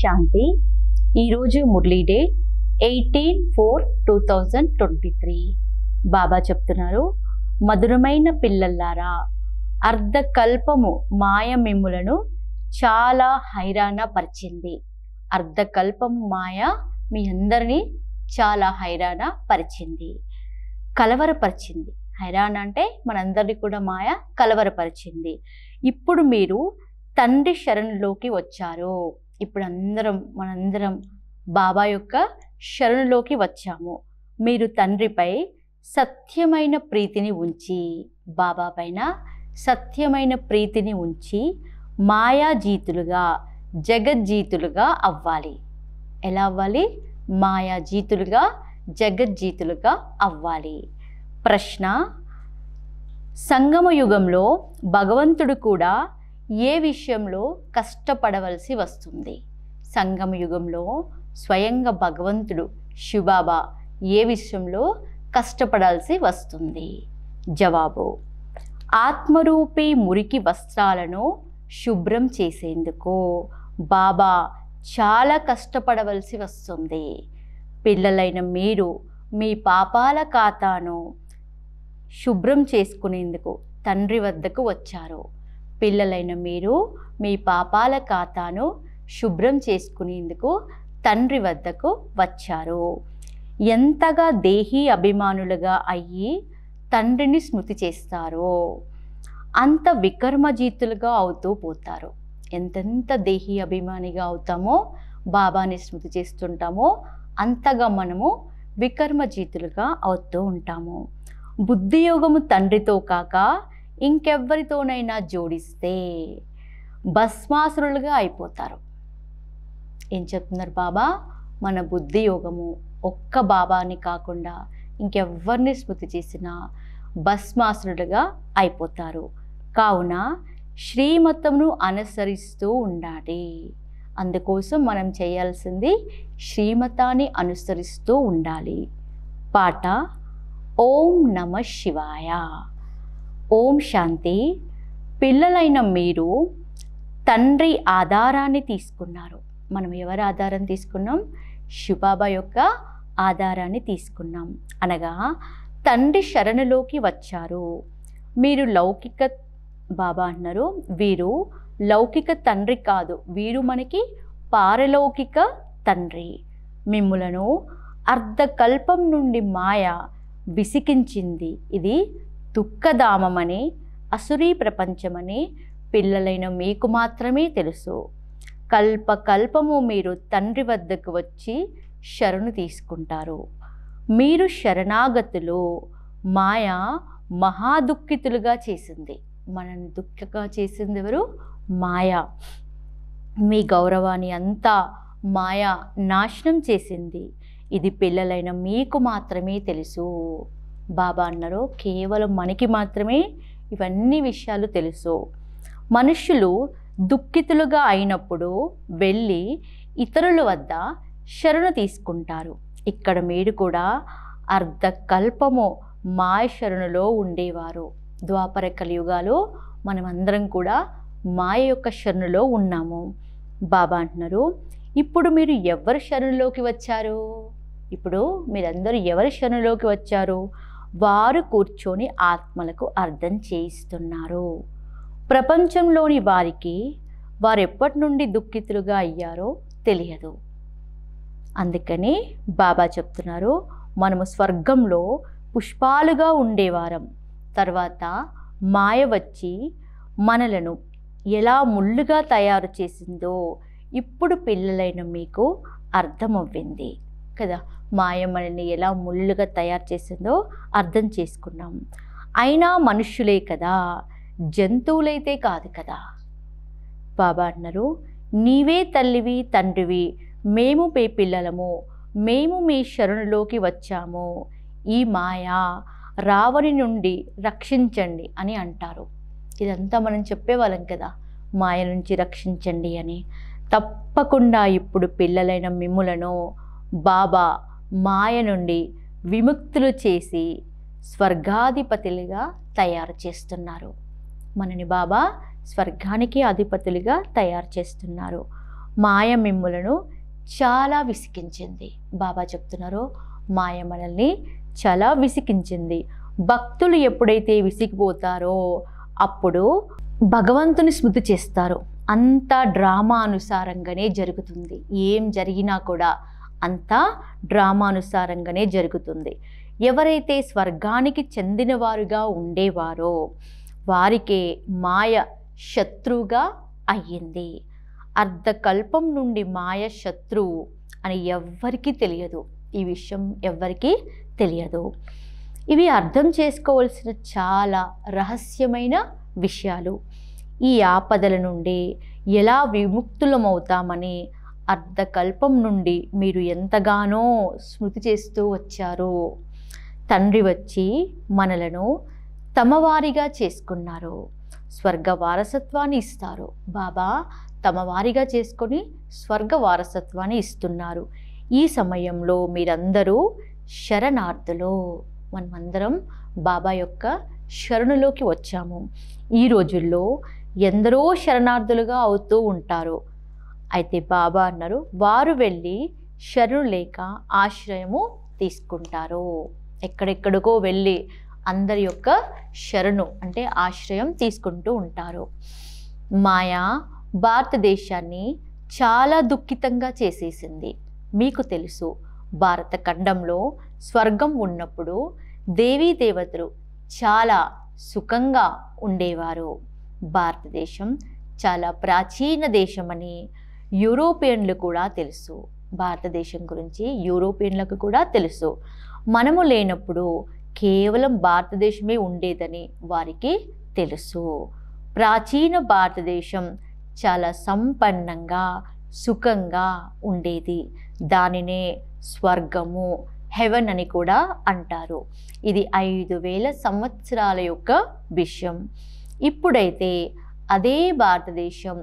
శాంతి ఈరోజు మురళీ date eighteen four two thousand twenty three Baba చెప్తున్నారు మధురమైన పిల్లల్లారా అర్ధకల్పము మాయ మిమ్ములను చాలా హైరాణ పరిచింది అర్ధకల్పము మాయ మీ అందరినీ చాలా హైరాణ పరిచింది కలవరపరిచింది హైరాణ అంటే మనందరినీ కూడా మాయ కలవరపరిచింది ఇప్పుడు మీరు తండ్రి శరణులోకి వచ్చారు ఇప్పుడు అందరం మనందరం బాబా యొక్క శరణులోకి వచ్చాము మీరు తండ్రిపై సత్యమైన ప్రీతిని ఉంచి బాబా పైన సత్యమైన ప్రీతిని ఉంచి మాయాజీతులుగా జగజ్జీతులుగా అవ్వాలి ఎలా అవ్వాలి మాయాజీతులుగా జగజ్జీతులుగా అవ్వాలి ప్రశ్న సంగమయుగంలో భగవంతుడు కూడా ఏ విషయంలో కష్టపడవలసి వస్తుంది సంగమ యుగంలో స్వయంగా భగవంతుడు శివబాబా ఏ విషయంలో కష్టపడాల్సి వస్తుంది జవాబు ఆత్మరూపీ మురికి వస్త్రాలను శుభ్రం చేసేందుకు బాబా చాలా కష్టపడవలసి వస్తుంది పిల్లలైన మీరు మీ పాపాల ఖాతాను శుభ్రం చేసుకునేందుకు తండ్రి వద్దకు వచ్చారు పిల్లలైన మీరు మీ పాపాల ఖాతాను శుభ్రం చేసుకునేందుకు తండ్రి వద్దకు వచ్చారు ఎంతగా దేహీ అభిమానులుగా అయ్యి తండ్రిని స్మృతి చేస్తారో అంత వికర్మజీతులుగా అవుతూ పోతారు ఎంతెంత దేహీ అభిమానిగా అవుతామో బాబాని స్మృతి చేస్తుంటామో అంతగా మనము వికర్మజీతులుగా అవుతూ ఉంటాము బుద్ధియోగము తండ్రితో కాక ఇంకెవ్వరితోనైనా జోడిస్తే భస్మాసురులుగా అయిపోతారు ఏం చెప్తున్నారు బాబా మన బుద్ధి యోగము ఒక్క బాబాని కాకుండా ఇంకెవ్వరిని స్మృతి చేసినా భస్మాసురులుగా అయిపోతారు కావున శ్రీమతమును అనుసరిస్తూ ఉండాలి అందుకోసం మనం చేయాల్సింది శ్రీమతాన్ని అనుసరిస్తూ ఉండాలి పాట ఓం నమ శివాయ ఓం శాంతి పిల్లలైన మీరు తండ్రి ఆధారాన్ని తీసుకున్నారు మనం ఎవరి ఆధారం తీసుకున్నాం శివబాబా యొక్క ఆధారాన్ని తీసుకున్నాం అనగా తండ్రి శరణులోకి వచ్చారు మీరు లౌకిక బాబా అన్నారు వీరు లౌకిక తండ్రి కాదు వీరు మనకి పారలౌకిక తండ్రి మిమ్ములను అర్ధకల్పం నుండి మాయ విసికించింది ఇది దుఃఖధామమని అసురీ ప్రపంచమని పిల్లలైన మీకు మాత్రమే తెలుసు కల్ప కల్పము మీరు తండ్రి వద్దకు వచ్చి శరణు తీసుకుంటారు మీరు శరణాగతులు మాయ మహాదుఖితులుగా చేసింది మనల్ని దుఃఖగా చేసింది ఎవరు మాయ మీ గౌరవాన్ని అంతా మాయ నాశనం చేసింది ఇది పిల్లలైన మీకు మాత్రమే తెలుసు బాబా అన్నారు కేవలం మనకి మాత్రమే ఇవన్నీ విషయాలు తెలుసు మనుషులు దుఃఖితులుగా అయినప్పుడు వెళ్ళి ఇతరుల వద్ద శరణు తీసుకుంటారు ఇక్కడ మీరు కూడా అర్ధకల్పము మాయ శరణులో ఉండేవారు ద్వాపర కలియుగాలు మనమందరం కూడా మాయ యొక్క శరణులో ఉన్నాము బాబా అంటున్నారు ఇప్పుడు మీరు ఎవరి శరణులోకి వచ్చారు ఇప్పుడు మీరందరూ ఎవరి శరణులోకి వచ్చారు వారు కూర్చొని ఆత్మలకు అర్థం చేయిస్తున్నారు ప్రపంచంలోని వారికి వారు ఎప్పటి నుండి దుఃఖితులుగా అయ్యారో తెలియదు అందుకని బాబా చెప్తున్నారు మనము స్వర్గంలో పుష్పాలుగా ఉండేవారం తర్వాత మాయ వచ్చి మనలను ఎలా ముళ్ళుగా తయారు చేసిందో ఇప్పుడు పిల్లలైన మీకు అర్థమవ్వింది కదా మాయ మనల్ని ఎలా ముళ్ళుగా తయారు చేసిందో అర్థం చేసుకున్నాం అయినా మనుష్యులే కదా జంతువులైతే కాదు కదా బాబా అన్నారు నీవే తల్లివి తండ్రివి మేము పే పిల్లలము మేము మీ శరణులోకి వచ్చాము ఈ మాయా రావణి నుండి రక్షించండి అని అంటారు ఇదంతా మనం చెప్పేవాళ్ళం కదా మాయ నుంచి రక్షించండి అని తప్పకుండా ఇప్పుడు పిల్లలైన మిమ్ములను బాబా మాయ నుండి విముక్తులు చేసి స్వర్గాధిపతులుగా తయారు చేస్తున్నారు మనని బాబా స్వర్గానికి అధిపతులుగా తయారు చేస్తున్నారు మాయ మిమ్ములను చాలా విసికించింది బాబా చెప్తున్నారు మాయ మనల్ని చాలా విసికించింది భక్తులు ఎప్పుడైతే విసిగిపోతారో అప్పుడు భగవంతుని స్మృతి చేస్తారు అంత డ్రామా అనుసారంగానే జరుగుతుంది ఏం జరిగినా కూడా అంతా డ్రామానుసారంగానే జరుగుతుంది ఎవరైతే స్వర్గానికి చెందినవారుగా ఉండేవారో వారికే మాయ శత్రువుగా అయ్యింది అర్ధకల్పం నుండి మాయ శత్రువు అని ఎవ్వరికీ తెలియదు ఈ విషయం ఎవ్వరికీ తెలియదు ఇవి అర్థం చేసుకోవాల్సిన చాలా రహస్యమైన విషయాలు ఈ ఆపదల నుండి ఎలా విముక్తులమవుతామని అర్ధకల్పం నుండి మీరు ఎంతగానో స్మృతి చేస్తూ వచ్చారు తండ్రి వచ్చి మనలను తమవారిగా చేసుకున్నారు స్వర్గ వారసత్వాన్ని ఇస్తారు బాబా తమవారిగా చేసుకొని స్వర్గ వారసత్వాన్ని ఇస్తున్నారు ఈ సమయంలో మీరందరూ శరణార్థులు మనమందరం బాబా యొక్క శరణులోకి వచ్చాము ఈ రోజుల్లో ఎందరో శరణార్థులుగా అవుతూ ఉంటారు అయితే బాబా అన్నారు వారు వెళ్ళి శరణు లేక ఆశ్రయము తీసుకుంటారు ఎక్కడెక్కడికో వెళ్ళి అందరి యొక్క శరణు అంటే ఆశ్రయం తీసుకుంటూ ఉంటారు మాయా భారతదేశాన్ని చాలా దుఃఖితంగా చేసేసింది మీకు తెలుసు భారత ఖండంలో స్వర్గం ఉన్నప్పుడు దేవీ దేవతలు చాలా సుఖంగా ఉండేవారు భారతదేశం చాలా ప్రాచీన దేశమని యూరోపియన్లు కూడా తెలుసు భారతదేశం గురించి యూరోపియన్లకు కూడా తెలుసు మనము లేనప్పుడు కేవలం భారతదేశమే ఉండేదని వారికి తెలుసు ప్రాచీన భారతదేశం చాలా సంపన్నంగా సుఖంగా ఉండేది దానినే స్వర్గము హెవెన్ అని కూడా అంటారు ఇది ఐదు వేల సంవత్సరాల యొక్క విషయం ఇప్పుడైతే అదే భారతదేశం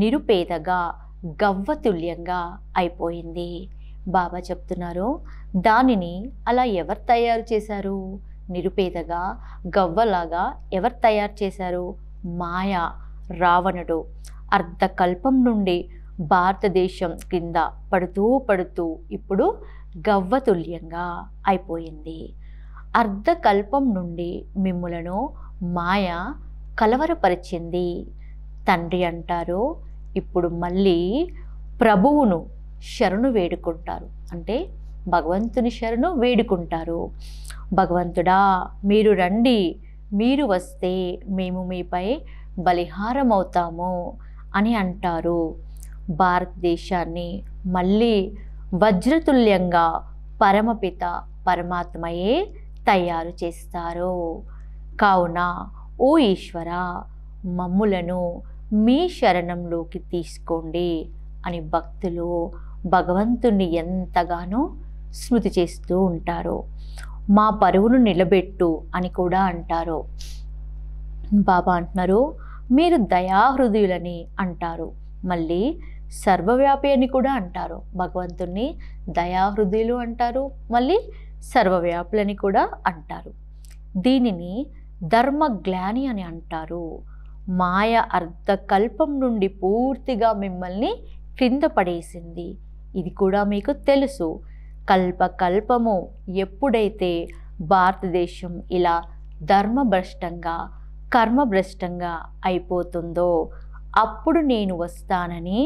నిరుపేదగా గవ్వతుల్యంగా అయిపోయింది బాబా చెప్తున్నారు దానిని అలా ఎవరు తయారు చేశారు నిరుపేదగా గవ్వలాగా ఎవరు తయారు చేశారు మాయా రావణుడు అర్ధకల్పం నుండి భారతదేశం కింద పడుతూ పడుతూ ఇప్పుడు గవ్వతుల్యంగా అయిపోయింది అర్ధకల్పం నుండి మిమ్ములను మాయ కలవరపరిచింది తండ్రి అంటారు ఇప్పుడు మళ్ళీ ప్రభువును శరణు వేడుకుంటారు అంటే భగవంతుని శరణు వేడుకుంటారు భగవంతుడా మీరు రండి మీరు వస్తే మేము మీపై బలిహారం అవుతాము అని అంటారు భారతదేశాన్ని మళ్ళీ వజ్రతుల్యంగా పరమపిత పరమాత్మయే తయారు చేస్తారు కావున ఓ ఈశ్వర మమ్ములను మీ శరణంలోకి తీసుకోండి అని భక్తులు భగవంతుణ్ణి ఎంతగానో స్మృతి చేస్తూ ఉంటారు మా పరువును నిలబెట్టు అని కూడా అంటారు బాబా అంటున్నారు మీరు దయాహృదయులని అంటారు మళ్ళీ సర్వవ్యాపి అని కూడా అంటారు భగవంతుణ్ణి దయాహృదయులు అంటారు మళ్ళీ సర్వవ్యాపులని కూడా అంటారు దీనిని ధర్మ గ్లాని అని అంటారు మాయ అర్ధకల్పం నుండి పూర్తిగా మిమ్మల్ని క్రింద పడేసింది ఇది కూడా మీకు తెలుసు కల్పకల్పము ఎప్పుడైతే భారతదేశం ఇలా ధర్మభ్రష్టంగా కర్మభ్రష్టంగా అయిపోతుందో అప్పుడు నేను వస్తానని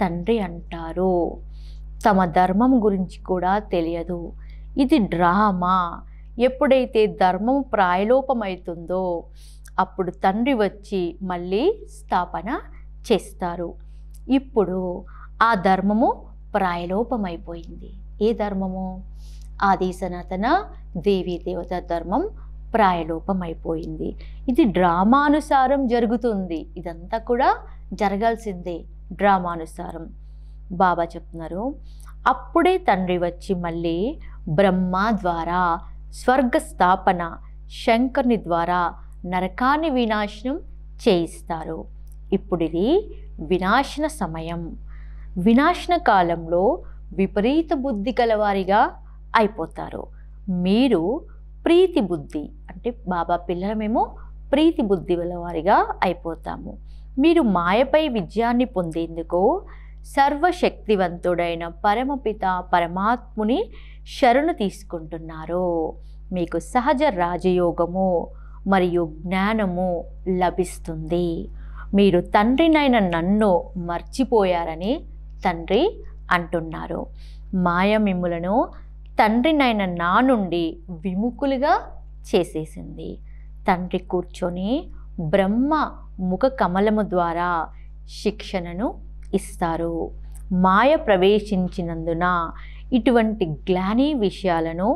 తండ్రి అంటారు తమ ధర్మం గురించి కూడా తెలియదు ఇది డ్రామా ఎప్పుడైతే ధర్మం ప్రాయలోపమవుతుందో అప్పుడు తండ్రి వచ్చి మళ్ళీ స్థాపన చేస్తారు ఇప్పుడు ఆ ధర్మము ప్రాయలోపమైపోయింది ఏ ధర్మము ఆది సనాతన దేవీ దేవత ధర్మం ప్రాయలోపమైపోయింది ఇది డ్రామానుసారం జరుగుతుంది ఇదంతా కూడా జరగాల్సిందే డ్రామానుసారం బాబా చెప్తున్నారు అప్పుడే తండ్రి వచ్చి మళ్ళీ బ్రహ్మ ద్వారా స్వర్గ స్థాపన శంకర్ని ద్వారా నరకాన్ని వినాశనం చేయిస్తారు ఇప్పుడు ఇది వినాశన సమయం వినాశన కాలంలో విపరీత బుద్ధి గలవారిగా అయిపోతారు మీరు ప్రీతి బుద్ధి అంటే బాబా మేము ప్రీతి బుద్ధి గలవారిగా అయిపోతాము మీరు మాయపై విజయాన్ని పొందేందుకు సర్వశక్తివంతుడైన పరమపిత పరమాత్ముని శరణు తీసుకుంటున్నారు మీకు సహజ రాజయోగము మరియు జ్ఞానము లభిస్తుంది మీరు తండ్రినైన నన్ను మర్చిపోయారని తండ్రి అంటున్నారు మాయ మిమ్ములను తండ్రినైన నా నుండి విముఖులుగా చేసేసింది తండ్రి కూర్చొని బ్రహ్మ ముఖ కమలము ద్వారా శిక్షణను ఇస్తారు మాయ ప్రవేశించినందున ఇటువంటి గ్లానీ విషయాలను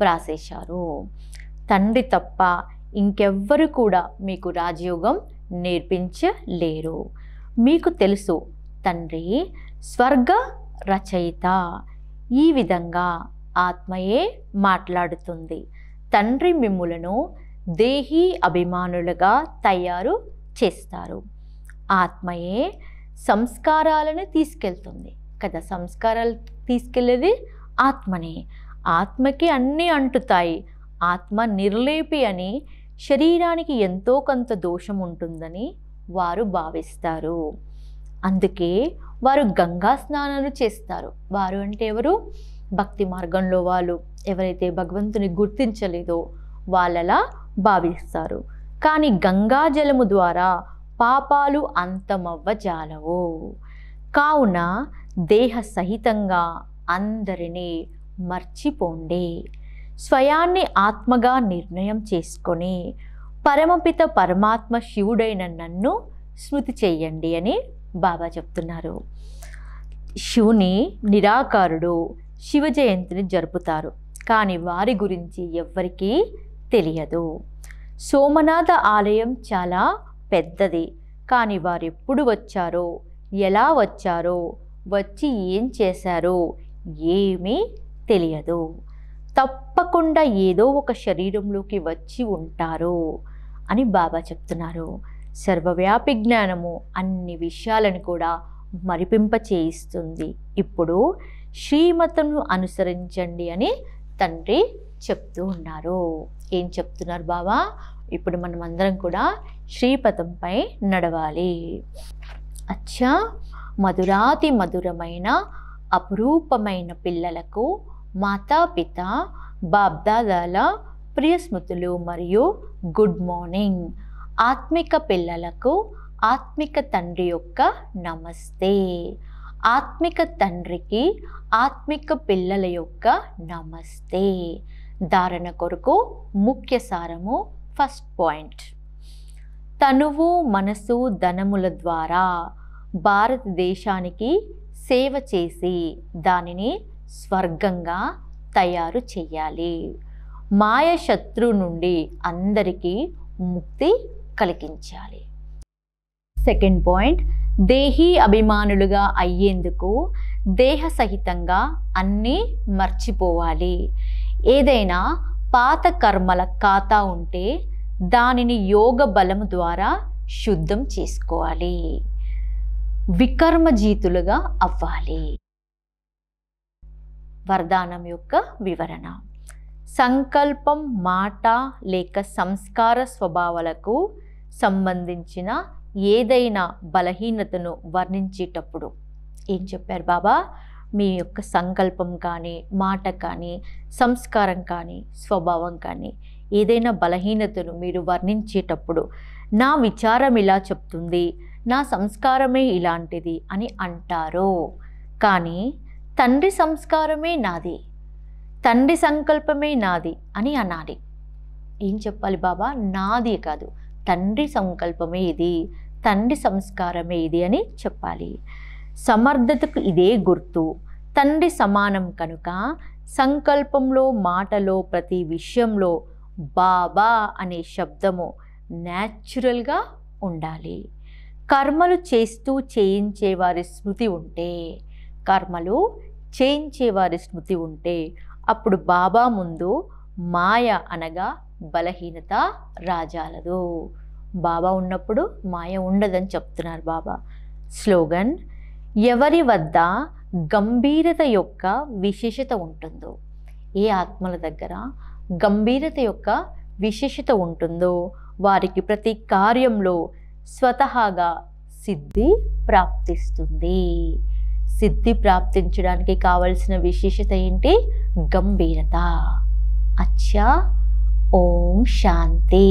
వ్రాసేశారు తండ్రి తప్ప ఇంకెవ్వరు కూడా మీకు రాజయోగం నేర్పించలేరు మీకు తెలుసు తండ్రి స్వర్గ రచయిత ఈ విధంగా ఆత్మయే మాట్లాడుతుంది తండ్రి మిమ్ములను దేహీ అభిమానులుగా తయారు చేస్తారు ఆత్మయే సంస్కారాలను తీసుకెళ్తుంది కదా సంస్కారాలు తీసుకెళ్ళేది ఆత్మనే ఆత్మకి అన్నీ అంటుతాయి ఆత్మ నిర్లేపి అని శరీరానికి ఎంతో కొంత దోషం ఉంటుందని వారు భావిస్తారు అందుకే వారు గంగా స్నానాలు చేస్తారు వారు అంటే ఎవరు భక్తి మార్గంలో వాళ్ళు ఎవరైతే భగవంతుని గుర్తించలేదో వాళ్ళలా భావిస్తారు కానీ గంగా జలము ద్వారా పాపాలు అంతమవ్వ జాలవు కావున దేహ సహితంగా అందరినీ మర్చిపోండే స్వయాన్ని ఆత్మగా నిర్ణయం చేసుకొని పరమపిత పరమాత్మ శివుడైన నన్ను స్మృతి చెయ్యండి అని బాబా చెప్తున్నారు శివుని నిరాకారుడు శివ జయంతిని జరుపుతారు కానీ వారి గురించి ఎవ్వరికీ తెలియదు సోమనాథ ఆలయం చాలా పెద్దది కానీ వారు ఎప్పుడు వచ్చారో ఎలా వచ్చారో వచ్చి ఏం చేశారో ఏమీ తెలియదు తప్పకుండా ఏదో ఒక శరీరంలోకి వచ్చి ఉంటారు అని బాబా చెప్తున్నారు సర్వవ్యాపి జ్ఞానము అన్ని విషయాలను కూడా మరిపింప చేయిస్తుంది ఇప్పుడు శ్రీమతను అనుసరించండి అని తండ్రి చెప్తూ ఉన్నారు ఏం చెప్తున్నారు బాబా ఇప్పుడు మనం అందరం కూడా శ్రీపథంపై నడవాలి అచ్చా మధురాతి మధురమైన అపురూపమైన పిల్లలకు మాతా పిత బాబ్దాదాల ప్రియ స్మృతులు మరియు గుడ్ మార్నింగ్ ఆత్మిక పిల్లలకు ఆత్మిక తండ్రి యొక్క నమస్తే ఆత్మిక తండ్రికి ఆత్మిక పిల్లల యొక్క నమస్తే ధారణ కొరకు ముఖ్య సారము ఫస్ట్ పాయింట్ తనువు మనసు ధనముల ద్వారా భారతదేశానికి సేవ చేసి దానిని స్వర్గంగా తయారు చేయాలి మాయ శత్రు నుండి అందరికీ ముక్తి కలిగించాలి సెకండ్ పాయింట్ దేహీ అభిమానులుగా అయ్యేందుకు దేహ సహితంగా అన్నీ మర్చిపోవాలి ఏదైనా పాత కర్మల ఖాతా ఉంటే దానిని యోగ బలం ద్వారా శుద్ధం చేసుకోవాలి వికర్మజీతులుగా అవ్వాలి వరదానం యొక్క వివరణ సంకల్పం మాట లేక సంస్కార స్వభావాలకు సంబంధించిన ఏదైనా బలహీనతను వర్ణించేటప్పుడు ఏం చెప్పారు బాబా మీ యొక్క సంకల్పం కానీ మాట కానీ సంస్కారం కానీ స్వభావం కానీ ఏదైనా బలహీనతను మీరు వర్ణించేటప్పుడు నా విచారం ఇలా చెప్తుంది నా సంస్కారమే ఇలాంటిది అని అంటారు కానీ తండ్రి సంస్కారమే నాది తండ్రి సంకల్పమే నాది అని అనాలి ఏం చెప్పాలి బాబా నాది కాదు తండ్రి సంకల్పమే ఇది తండ్రి సంస్కారమే ఇది అని చెప్పాలి సమర్థతకు ఇదే గుర్తు తండ్రి సమానం కనుక సంకల్పంలో మాటలో ప్రతి విషయంలో బాబా అనే శబ్దము న్యాచురల్గా ఉండాలి కర్మలు చేస్తూ చేయించే వారి స్మృతి ఉంటే కర్మలు చేయించేవారి స్మృతి ఉంటే అప్పుడు బాబా ముందు మాయ అనగా బలహీనత రాజాలదు బాబా ఉన్నప్పుడు మాయ ఉండదని చెప్తున్నారు బాబా స్లోగన్ ఎవరి వద్ద గంభీరత యొక్క విశేషత ఉంటుందో ఏ ఆత్మల దగ్గర గంభీరత యొక్క విశేషత ఉంటుందో వారికి ప్రతి కార్యంలో స్వతహాగా సిద్ధి ప్రాప్తిస్తుంది సిద్ధి ప్రాప్తించడానికి కావలసిన విశేషత ఏంటి గంభీరత అచ్చా ఓం శాంతి